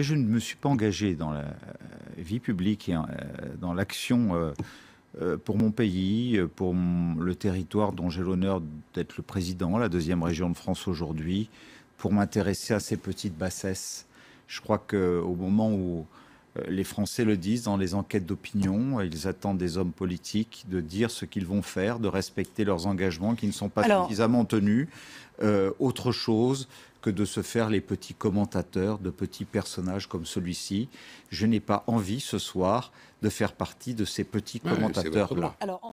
je ne me suis pas engagé dans la euh, vie publique et euh, dans l'action euh, pour mon pays, pour le territoire dont j'ai l'honneur d'être le président, la deuxième région de France aujourd'hui, pour m'intéresser à ces petites bassesses. Je crois qu'au moment où les Français le disent dans les enquêtes d'opinion, ils attendent des hommes politiques de dire ce qu'ils vont faire, de respecter leurs engagements qui ne sont pas suffisamment tenus. autre chose que de se faire les petits commentateurs de petits personnages comme celui-ci. Je n'ai pas envie ce soir de faire partie de ces petits commentateurs-là.